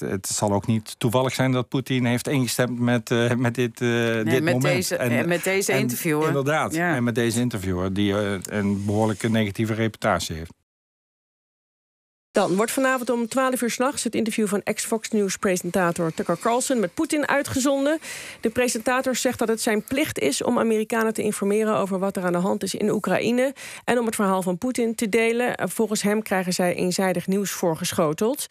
het zal ook niet toevallig zijn dat Poetin heeft ingestemd met, eh, met dit, uh, dit met moment. Deze, en, eh, met deze interviewer. inderdaad, en met deze interviewer die een behoorlijke negatieve reputatie heeft. Dan wordt vanavond om 12 uur s'nachts het interview van ex-Fox News-presentator Tucker Carlson met Poetin uitgezonden. De presentator zegt dat het zijn plicht is om Amerikanen te informeren over wat er aan de hand is in Oekraïne en om het verhaal van Poetin te delen. Volgens hem krijgen zij eenzijdig nieuws voorgeschoteld.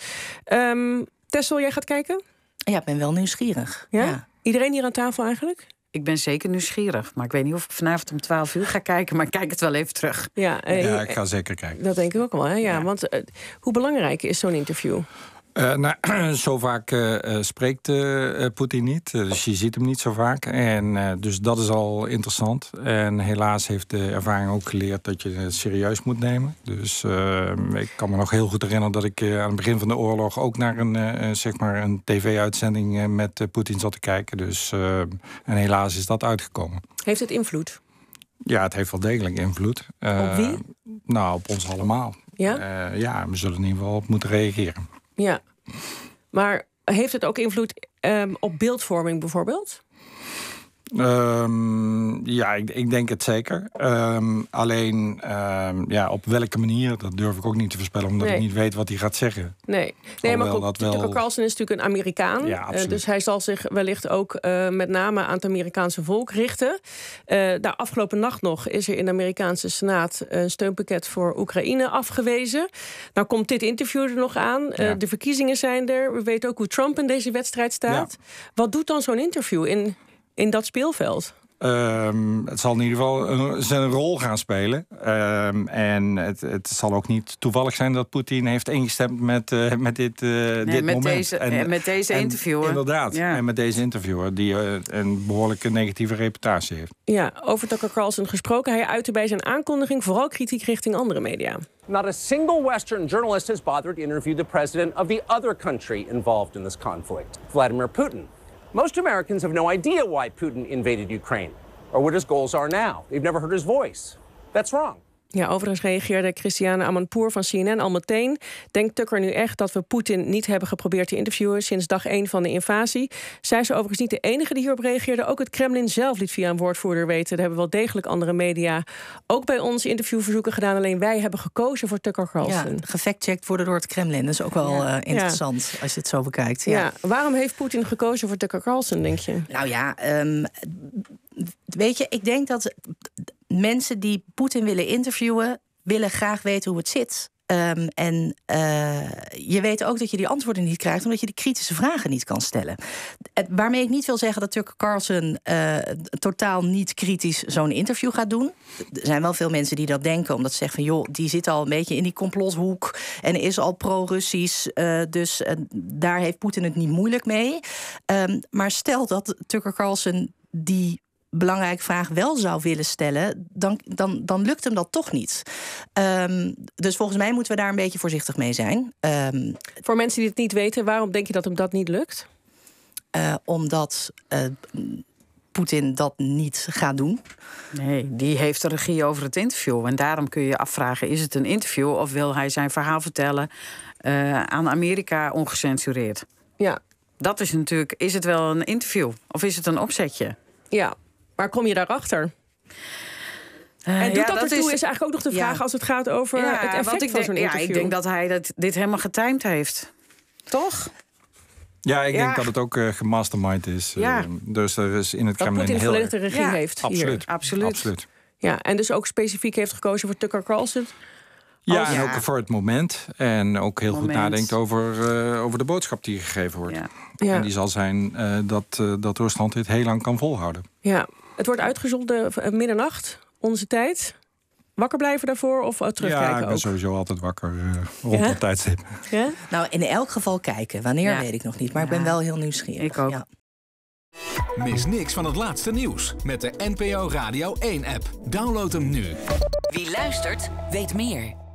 Um, Tessel, jij gaat kijken? Ja, ik ben wel nieuwsgierig. Ja? Iedereen hier aan tafel eigenlijk? Ik ben zeker nieuwsgierig, maar ik weet niet of ik vanavond om 12 uur ga kijken, maar ik kijk het wel even terug. Ja, eh, ja eh, ik ga zeker kijken. Dat denk ik ook wel. Hè? Ja, Want eh, hoe belangrijk is zo'n interview? Eh, nou, zo vaak eh, eh, spreekt Poetin niet, dus je ziet hem niet zo vaak. En, dus dat is al interessant. En helaas heeft de ervaring ook geleerd dat je het serieus moet nemen. Dus ik kan me nog heel goed herinneren dat ik aan het begin van de oorlog ook naar een, zeg maar een tv-uitzending met Poetin zat te kijken. Dus, en helaas is dat uitgekomen. Heeft het invloed? Ja, het heeft wel degelijk invloed. op wie? Nou, op ons allemaal. Ja? ja, we zullen in ieder geval op moeten reageren. Ja, maar heeft het ook invloed ehm, op beeldvorming bijvoorbeeld? Ehm, ja, ik, ik, denk het zeker. Ehm, alleen ehm, ja, op welke manier, dat durf ik ook niet te voorspellen, omdat ik niet weet wat hij gaat zeggen. Nee, nee maar goed, wel... Carlson is natuurlijk een Amerikaan. Eh, dus hij zal zich wellicht ook eh, met name aan het Amerikaanse volk richten. Uh, afgelopen nacht nog is er in de Amerikaanse Senaat een steunpakket voor Oekraïne afgewezen. Nou komt dit interview er nog aan. de verkiezingen zijn er. We weten ook hoe Trump in deze wedstrijd staat. Wat doet dan zo'n interview in in dat speelveld? Ehm, het zal in ieder geval een, zijn rol gaan spelen. Ehm, en het, het, zal ook niet toevallig zijn dat Poetin heeft ingestemd met, eh, met dit, uh, dit met moment. Deze, en, eh, met deze interviewer. Inderdaad, en met deze interviewer die een behoorlijke negatieve reputatie heeft. Ja, over Tucker Carlson gesproken. Hij uitte bij zijn aankondiging vooral kritiek richting andere media. Not a single Western journalist has bothered to interview the president of the other country involved in this conflict, Vladimir Putin. Most Americans have no idea why Putin invaded Ukraine or what his goals are now. They've never heard his voice. That's wrong. Ja, overigens reageerde Christiane Amanpour van CNN al meteen. Denkt Tucker nu echt dat we Poetin niet hebben geprobeerd te interviewen sinds dag 1 van de invasie? Zij is overigens niet de enige die hierop reageerde. Ook het Kremlin zelf liet via een woordvoerder weten. Er hebben wel degelijk andere media ook bij ons interviewverzoeken gedaan. Alleen wij hebben gekozen voor Tucker Carlson. Ja, gefactcheckt worden door het Kremlin. Dat is ook wel eh, interessant als je het zo bekijkt. Ja. ja. Waarom heeft Poetin gekozen voor Tucker Carlson, denk je? Nou ja, ehm, weet je, ik denk dat mensen die Poetin willen interviewen, willen graag weten hoe het zit. Ehm, en eh, je weet ook dat je die antwoorden niet krijgt, omdat je die kritische vragen niet kan stellen. Eh, waarmee ik niet wil zeggen dat Tucker Carlson eh, totaal niet kritisch zo'n interview gaat doen. Er zijn wel veel mensen die dat denken, omdat ze zeggen van joh, die zit al een beetje in die complothoek en is al pro-Russisch. dus daar heeft Poetin het niet moeilijk mee. Ehm, maar stel dat Tucker Carlson die Belangrijk vraag wel zou willen stellen, dan, dan, dan lukt hem dat toch niet. Ehm, dus volgens mij moeten we daar een beetje voorzichtig mee zijn. Ehm, Voor mensen die het niet weten, waarom denk je dat hem dat niet lukt? Eh, omdat uh, Poetin dat niet gaat doen. Nee, die heeft de regie over het interview. En daarom kun je afvragen: is het een interview of wil hij zijn verhaal vertellen eh, aan Amerika ongecensureerd? Ja. Dat is natuurlijk: is het wel een interview of is het een opzetje? Ja, maar kom je daarachter? Uh, en doet dat, dat ertoe is, eigenlijk ook nog de vraag als het gaat over ja, eh, het effect van zo'n interview. Ja, ik denk dat hij dat, dit helemaal getimed heeft. Toch? Ja, ik denk dat het ook uh, gemastermind is. dus er is in het dat Kremlin heel... Dat regie heeft absoluut, absoluut. Absoluut. Ja, en dus ook specifiek heeft gekozen voor Tucker Carlson... Ja, oh, en ook voor het moment. En ook heel goed nadenkt over, over de boodschap die gegeven wordt. Ja. En die zal zijn dat, dat Rusland dit heel lang kan volhouden. Ja, het wordt uitgezonden eh, middernacht, onze tijd. Wakker blijven daarvoor of eh, terugkijken? Ja, ik ben sowieso altijd wakker eh, rond ja? dat tijdstip. Ja? Nou, in elk geval kijken. Wanneer weet ik nog niet, maar ik ben wel heel nieuwsgierig. Ik ook. Mis niks van het laatste nieuws met de NPO Radio 1-app. Download hem nu. Wie luistert, weet meer.